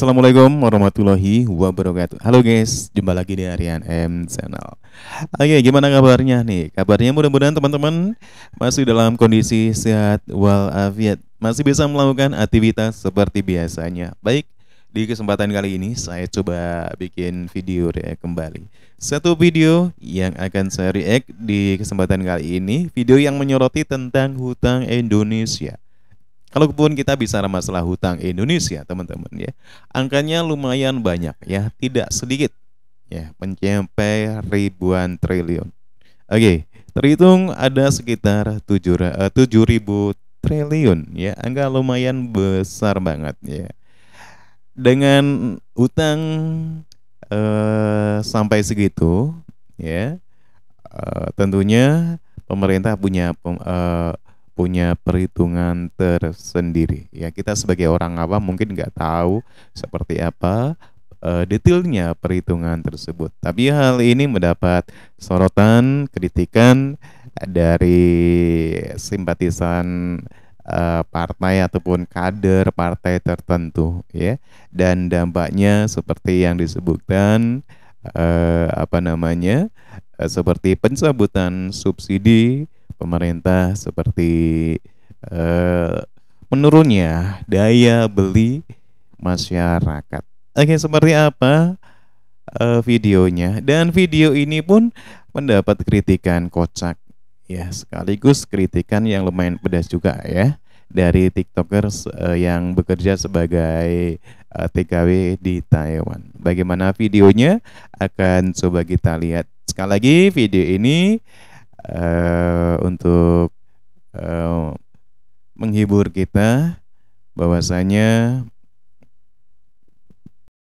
Assalamualaikum warahmatullahi wabarakatuh Halo guys, jumpa lagi di Arian M Channel Oke, gimana kabarnya nih? Kabarnya mudah-mudahan teman-teman masih dalam kondisi sehat walafiat Masih bisa melakukan aktivitas seperti biasanya Baik, di kesempatan kali ini saya coba bikin video react kembali Satu video yang akan saya react di kesempatan kali ini Video yang menyoroti tentang hutang Indonesia kalau Kalaupun kita bicara masalah hutang Indonesia, teman-teman ya, angkanya lumayan banyak ya, tidak sedikit ya, mencapai ribuan triliun. Oke, terhitung ada sekitar tujuh eh, ribu triliun ya, angka lumayan besar banget ya. Dengan hutang eh, sampai segitu ya, eh, tentunya pemerintah punya pem, punya perhitungan tersendiri. Ya kita sebagai orang awam mungkin nggak tahu seperti apa uh, detailnya perhitungan tersebut. Tapi hal ini mendapat sorotan, kritikan dari simpatisan uh, partai ataupun kader partai tertentu, ya. Dan dampaknya seperti yang disebutkan uh, apa namanya? Uh, seperti pencabutan subsidi pemerintah seperti uh, menurunnya daya beli masyarakat. Oke, seperti apa uh, videonya? Dan video ini pun mendapat kritikan kocak ya, sekaligus kritikan yang lumayan pedas juga ya dari tiktokers uh, yang bekerja sebagai uh, TKW di Taiwan. Bagaimana videonya akan coba kita lihat. Sekali lagi video ini uh, untuk uh, menghibur kita bahwasanya